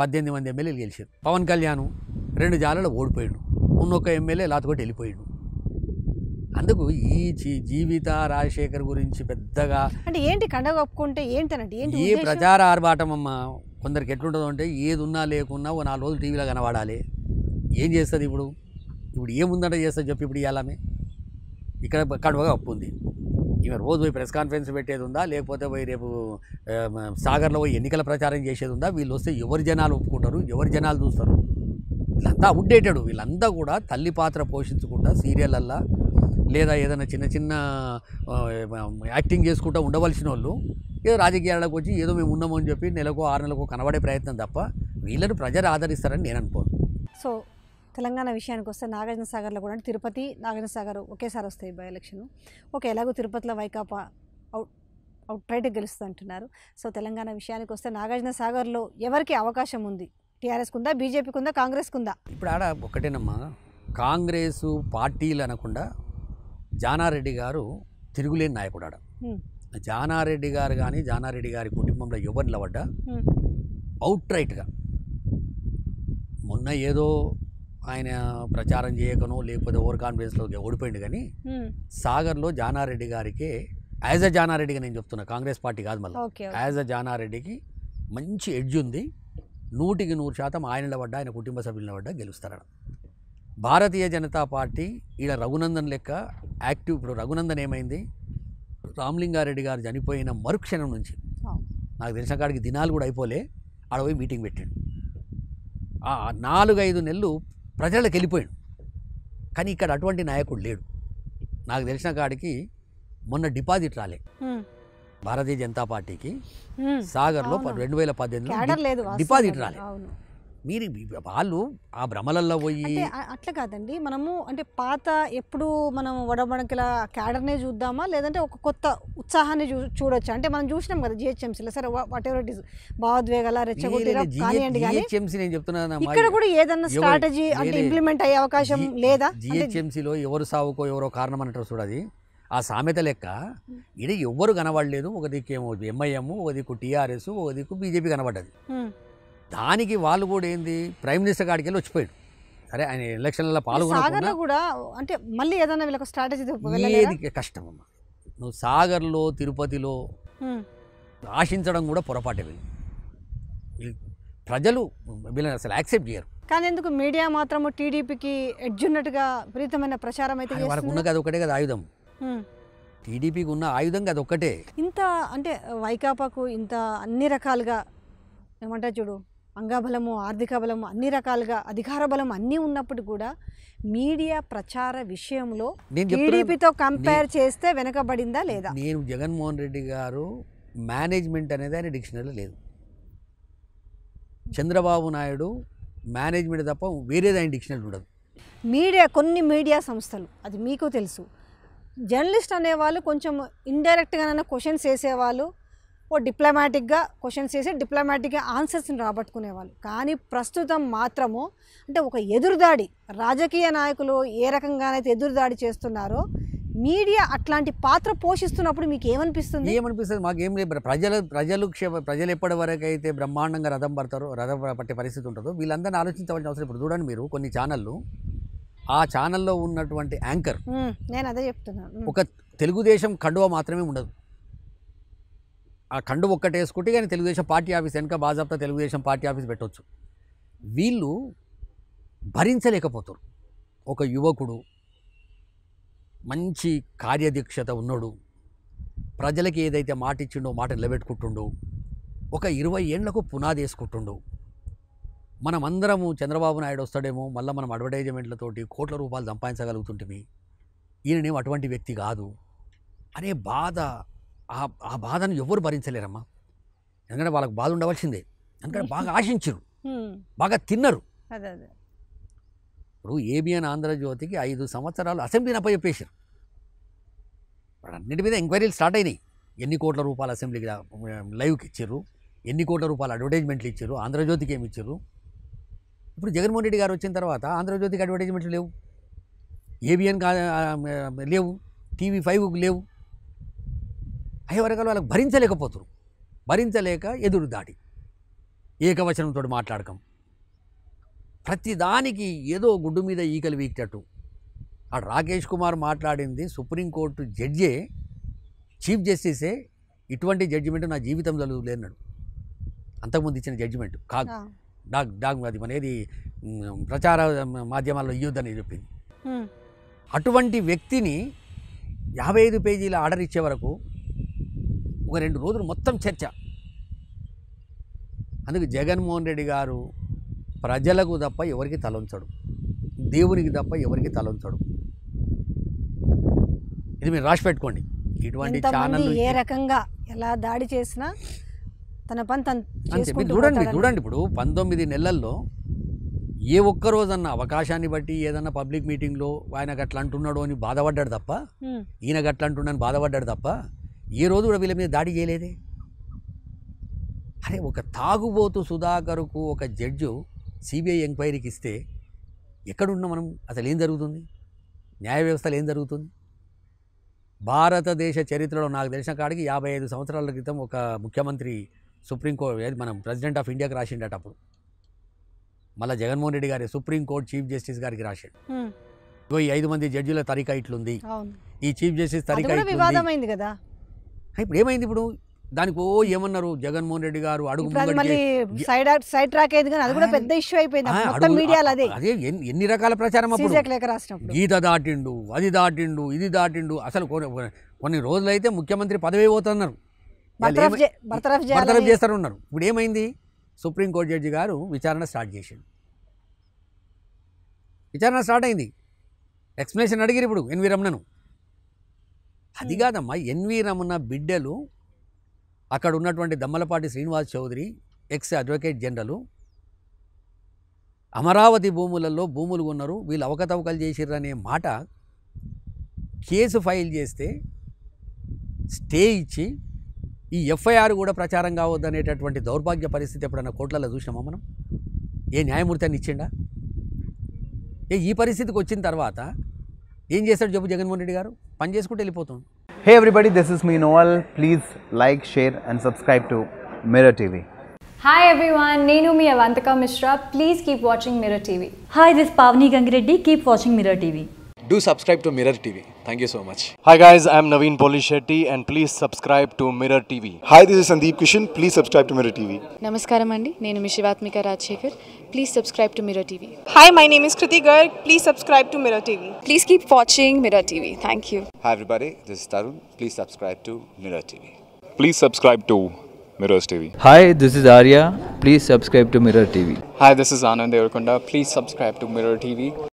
పద్దెనిమిది మంది ఎమ్మెల్యేలు గెలిచారు పవన్ కళ్యాణ్ రెండు జాలలు ఓడిపోయాడు ఉన్నొక్క ఎమ్మెల్యే లాతకొట్టి వెళ్ళిపోయాడు అందుకు ఈ జీవిత రాజశేఖర్ గురించి పెద్దగా అంటే ఏంటి కండ కప్పుకుంటే ఏంటనండి ఏంటి ఈ ప్రచార ఆర్భాటం అమ్మ కొందరికి ఎట్లుంటుందో అంటే ఏది ఉన్నా లేకున్నా ఓ నాలుగు రోజులు టీవీలో కనబడాలి ఏం చేస్తుంది ఇప్పుడు ఇప్పుడు ఏముందంటే చేస్తుంది చెప్పి ఇప్పుడు ఇవ్వాలమే ఇక్కడ కడువగా అప్పు ఉంది ఈమె రోజు పోయి ప్రెస్ కాన్ఫరెన్స్ పెట్టేది ఉందా లేకపోతే పోయి రేపు సాగర్లో పోయి ఎన్నికల ప్రచారం చేసేది ఉందా వీళ్ళు వస్తే ఎవరి జనాలు ఒప్పుకుంటారు ఎవరి జనాలు చూస్తారు వీళ్ళంతా అప్డేటెడ్ వీళ్ళంతా కూడా తల్లి పాత్ర పోషించకుండా సీరియళ్ళల్లో లేదా ఏదైనా చిన్న చిన్న యాక్టింగ్ చేసుకుంటూ ఉండవలసిన వాళ్ళు ఏదో రాజకీయాలకు వచ్చి ఏదో మేము ఉన్నామని చెప్పి నెలకు ఆరు నెలకు కనబడే ప్రయత్నం తప్ప వీళ్ళని ప్రజలు ఆదరిస్తారని నేను అనుకోను సో తెలంగాణ విషయానికి వస్తే నాగార్జున సాగర్లో కూడా అంటే తిరుపతి నాగార్జున సాగర్ ఒకేసారి వస్తాయి బై ఎలక్షన్ ఓకే ఎలాగో తిరుపతిలో వైకాపా అవుట్ అవుట్ రైట్ గెలుస్తుంది అంటున్నారు సో తెలంగాణ విషయానికి వస్తే నాగార్జున సాగర్లో ఎవరికి అవకాశం ఉంది టీఆర్ఎస్ ఉందా బీజేపీకి ఉందా కాంగ్రెస్ ఉందా ఇప్పుడు ఆడ ఒకటేనమ్మా కాంగ్రెస్ పార్టీలు అనకుండా జానారెడ్డి గారు తిరుగులేని నాయకుడు ఆడ జానారెడ్డి గారు కానీ జానారెడ్డి గారి కుటుంబంలో ఎవరు నిలబడ్డా అవుట్ రైట్గా మొన్న ఏదో ఆయన ప్రచారం చేయకనో లేకపోతే ఓవర్ కాన్ఫిడెన్స్లో ఓడిపోయింది కానీ సాగర్లో జానారెడ్డి గారికి యాజ్ అ జానారెడ్డిగా నేను చెప్తున్నా కాంగ్రెస్ పార్టీ కాదు మళ్ళీ యాజ్ అ జానారెడ్డికి మంచి ఎడ్జ్ ఉంది నూటికి నూరు శాతం ఆయన పడ్డ ఆయన కుటుంబ సభ్యుల నిలబడ్డా గెలుస్తారట భారతీయ జనతా పార్టీ ఈడ రఘునందన్ లెక్క యాక్టివ్ ఇప్పుడు రఘునందన్ ఏమైంది రామ్లింగారెడ్డి గారు చనిపోయిన మరుక్షణం నుంచి నాకు తెలిసిన కాడికి దినాలు కూడా అయిపోలే ఆడపోయి మీటింగ్ పెట్టాడు నాలుగైదు నెలలు ప్రజలకు వెళ్ళిపోయాడు కానీ ఇక్కడ అటువంటి నాయకుడు లేడు నాకు తెలిసిన కాడికి మొన్న డిపాజిట్ రాలే భారతీయ జనతా పార్టీకి సాగర్లో రెండు వేల పద్దెనిమిది డిపాజిట్ రాలే మీరు వాళ్ళు ఆ భ్రమలల్లో పోయి అట్లా కాదండి మనము అంటే పాత ఎప్పుడు మనం వడబడకల క్యాడర్నే చూద్దామా లేదంటే ఒక కొత్త ఉత్సాహాన్ని చూ చూడొచ్చు అంటే మనం చూసినాం కదా జిహెచ్ఎంసీలో సరే వాట్ ఎవర్ ఇట్ ఇస్ భావోద్వేగాల రెచ్చగొట్టి నేను చెప్తున్నాను ఇక్కడ కూడా ఏదన్నా స్ట్రాటజీ అంటే ఇంప్లిమెంట్ అయ్యే అవకాశం లేదా జిహెచ్ఎంసీలో ఎవరు సావుకో ఎవరో కారణం అన్నట్టు చూడది ఆ సామెత లెక్క ఇది ఎవ్వరు కనబడలేదు ఒక దిక్కు ఏమో ఎంఐఎం ఒక దిక్కు టీఆర్ఎస్ ఒక దిక్కు బీజేపీ కనబడ్డది దానికి వాళ్ళు కూడా ఏంది ప్రైమ్ మినిస్టర్ కాడికి వెళ్ళి వచ్చిపోయాడు సరే ఆయన ఎలక్షన్లలో పాల్గొన కూడా అంటే మళ్ళీ ఏదైనా వీళ్ళకి స్ట్రాటజీ ఏది కష్టం అమ్మా నువ్వు సాగర్లో తిరుపతిలో ఆశించడం కూడా పొరపాటే వీళ్ళు ప్రజలు వీళ్ళని అసలు యాక్సెప్ట్ చేయరు కానీ ఎందుకు మీడియా మాత్రము టీడీపీకి ఎడ్జున్నట్టుగా విపరీతమైన ప్రచారం అయితే వాళ్ళకి ఉన్నది అది ఒకటే కదా ఆయుధం టీడీపీకి ఉన్న ఆయుధం అది ఒక్కటే ఇంత అంటే వైకాపాకు ఇంత అన్ని రకాలుగా ఏమంటారు చూడు అంగబలము ఆర్థిక బలము అన్ని రకాలుగా అధికార బలం అన్నీ ఉన్నప్పుడు కూడా మీడియా ప్రచార విషయంలో టీడీపీతో కంపేర్ చేస్తే వెనకబడిందా లేదా నేను జగన్మోహన్ రెడ్డి గారు మేనేజ్మెంట్ అనేది ఆయన డిక్షనరీలో లేదు చంద్రబాబు నాయుడు మేనేజ్మెంట్ తప్ప వేరేది ఆయన డిక్షనరీ ఉండదు మీడియా కొన్ని మీడియా సంస్థలు అది మీకు తెలుసు జర్నలిస్ట్ అనేవాళ్ళు కొంచెం ఇండైరెక్ట్గానైనా క్వశ్చన్స్ వేసేవాళ్ళు ఓ డిప్లొమాటిక్గా క్వశ్చన్స్ చేసి డిప్లొమాటిక్గా ఆన్సర్స్ని రాబట్టుకునేవాళ్ళు కానీ ప్రస్తుతం మాత్రము అంటే ఒక ఎదురుదాడి రాజకీయ నాయకులు ఏ రకంగానైతే ఎదురుదాడి చేస్తున్నారో మీడియా అట్లాంటి పాత్ర పోషిస్తున్నప్పుడు మీకు ఏమనిపిస్తుంది ఏమనిపిస్తుంది మాకు ఏం లేదు ప్రజలు ప్రజలు క్షేమ ప్రజలు ఎప్పటి వరకు అయితే బ్రహ్మాండంగా రథం పడతారో రథం పట్టే పరిస్థితి ఉంటుందో వీళ్ళందరినీ ఆలోచించవలసిన అవసరం ఇప్పుడు చూడండి మీరు కొన్ని ఛానళ్ళు ఆ ఛానల్లో ఉన్నటువంటి యాంకర్ నేను అదే చెప్తున్నాను ఒక తెలుగుదేశం కండువ మాత్రమే ఉండదు ఆ కండు ఒక్కటి వేసుకుంటే కానీ తెలుగుదేశం పార్టీ ఆఫీస్ వెనక బాజాబ్తా తెలుగుదేశం పార్టీ ఆఫీస్ పెట్టవచ్చు వీళ్ళు భరించలేకపోతారు ఒక యువకుడు మంచి కార్యదీక్షత ఉన్నాడు ప్రజలకి ఏదైతే మాట ఇచ్చిండో మాట నిలబెట్టుకుంటుండో ఒక ఇరవై ఏళ్లకు పునాది వేసుకుంటుండో మనమందరము చంద్రబాబు నాయుడు వస్తాడేమో మళ్ళీ మనం అడ్వర్టైజ్మెంట్లతోటి కోట్ల రూపాయలు సంపాదించగలుగుతుంటివి ఈయననేమో అటువంటి వ్యక్తి కాదు అనే బాధ ఆ ఆ బాధను ఎవరు భరించలేరమ్మా ఎందుకంటే వాళ్ళకి బాధ ఉండవలసిందే ఎందుకంటే బాగా ఆశించరు బాగా తిన్నరు ఇప్పుడు ఏబిఎన్ ఆంధ్రజ్యోతికి ఐదు సంవత్సరాలు అసెంబ్లీని అప్పచెప్పేశారు అన్నిటి మీద ఎంక్వైరీలు స్టార్ట్ అయినాయి ఎన్ని కోట్ల రూపాయలు అసెంబ్లీకి లైవ్కి ఇచ్చారు ఎన్ని కోట్ల రూపాయలు అడ్వర్టైజ్మెంట్లు ఇచ్చారు ఆంధ్రజ్యోతికి ఏమి ఇచ్చారు ఇప్పుడు జగన్మోహన్ రెడ్డి గారు వచ్చిన తర్వాత ఆంధ్రజ్యోతికి అడ్వర్టైజ్మెంట్లు లేవు ఏబిఎన్ లేవు టీవీ ఫైవ్కి లేవు వరకు వాళ్ళకి భరించలేకపోతురు భరించలేక ఎదురు దాటి ఏకవచనంతో మాట్లాడకం ప్రతిదానికి ఏదో గుడ్డు మీద ఈకలు వీక్టట్టు ఆ రాకేష్ కుమార్ మాట్లాడింది సుప్రీంకోర్టు జడ్జే చీఫ్ జస్టిసే ఇటువంటి జడ్జిమెంట్ నా జీవితంలో లేన్నాడు అంతకుముందు ఇచ్చిన జడ్జిమెంట్ కాగ్ డాగ్ డాగ్ అది అనేది ప్రచార మాధ్యమాల్లో ఇయ్యొద్దని చెప్పింది అటువంటి వ్యక్తిని యాభై ఐదు పేజీల ఆర్డర్ ఇచ్చే వరకు ఒక రెండు రోజులు మొత్తం చర్చ అందుకు జగన్మోహన్ రెడ్డి గారు ప్రజలకు తప్ప ఎవరికి తలంచడు దేవునికి తప్ప ఎవరికి తలంచడు ఇది మీరు రాసి పెట్టుకోండి ఇటువంటి ఛానల్ ఏ రకంగా ఎలా దాడి చేసినా తన పని చూడండి చూడండి ఇప్పుడు పంతొమ్మిది నెలల్లో ఏ ఒక్క రోజన్నా అవకాశాన్ని బట్టి ఏదన్నా పబ్లిక్ మీటింగ్లో ఆయన అట్లా అంటున్నాడు అని బాధపడ్డాడు తప్ప ఈయన అట్లా అంటున్నాను బాధపడ్డాడు తప్ప ఏ రోజు కూడా వీళ్ళ మీద దాడి చేయలేదే అరే ఒక తాగుబోతు సుధాకర్కు ఒక జడ్జు సిబిఐ ఎంక్వైరీకి ఇస్తే ఎక్కడున్నా మనం అసలు ఏం జరుగుతుంది న్యాయ వ్యవస్థలు ఏం జరుగుతుంది భారతదేశ చరిత్రలో నాకు తెలిసిన కాడికి యాభై ఐదు సంవత్సరాల క్రితం ఒక ముఖ్యమంత్రి సుప్రీంకోర్టు మనం ప్రెసిడెంట్ ఆఫ్ ఇండియాకి రాసిండట అప్పుడు మళ్ళీ జగన్మోహన్ రెడ్డి గారి సుప్రీంకోర్టు చీఫ్ జస్టిస్ గారికి రాశాడు ఈ ఐదు మంది జడ్జిల తరిక ఇట్లుంది ఈ చీఫ్ జస్టిస్ తరిక కదా ఇప్పుడు ఏమైంది ఇప్పుడు దానికి ఓ ఏమన్నారు జగన్మోహన్ రెడ్డి గారు అడుగు సైడ్ సైడ్ ట్రాక్ అయింది కానీ అది కూడా పెద్ద ఇష్యూ అయిపోయింది అదే అదే ఎన్ని రకాల ప్రచారం అప్పుడు గీత దాటిండు అది దాటిండు ఇది దాటిండు అసలు కొన్ని రోజులైతే ముఖ్యమంత్రి పదవి పోతున్నారు చేస్తారు చేస్తారన్నారు ఇప్పుడు ఏమైంది సుప్రీంకోర్టు జడ్జి గారు విచారణ స్టార్ట్ చేసిండు విచారణ స్టార్ట్ అయింది ఎక్స్ప్లెనేషన్ అడిగిరు ఇప్పుడు ఎన్వి రమణను అది కాదమ్మా ఎన్వి రమణ బిడ్డలు అక్కడ ఉన్నటువంటి Dammalapati Srinivas Chowdary ex advocate general Amaravati భూములలో భూములు కొన్నారు వీళ్ళు అవకతవకలు అనే మాట కేసు ఫైల్ చేస్తే స్టే ఇచ్చి ఈ ఎఫ్ఐఆర్ కూడా ప్రచారం కావద్దనేటటువంటి దౌర్భాగ్య పరిస్థితి ఎప్పుడన్నా కోట్లలో చూసినామా మనం ఏ న్యాయమూర్తి అని ఇచ్చిండా ఏ ఈ పరిస్థితికి వచ్చిన తర్వాత ఏం చేశాడు చెప్పు జగన్మోహన్ రెడ్డి గారు పని చేసుకుంటూ వెళ్ళిపోతుంది హే ఎవ్రీబడి దిస్ ఇస్ మీ నోవల్ please like share and subscribe to Mirror TV hi everyone నేను మీ Avantika Mishra please keep watching Mirror TV hi this Pavani Gangireddy keep watching Mirror TV do subscribe to Mirror TV Thank you so much. Hi guys, I'm Naveen Polishetty and please subscribe to Mirror TV. Hi, this is Sandeep Kishan. Please subscribe to Mirror TV. Namaskaram, Andy. Name is Shivatmika Rajshekhar. Please subscribe to Mirror TV. Hi, my name is Kriti Garg. Please subscribe to Mirror TV. Please keep watching Mirror TV. Thank you. Hi everybody, this is Tarun. Please subscribe to Mirror TV. Please subscribe to Mirrors TV. Hi, this is Arya. Please subscribe to Mirror TV. Hi, this is Anand Devarkunda. Please subscribe to Mirror TV.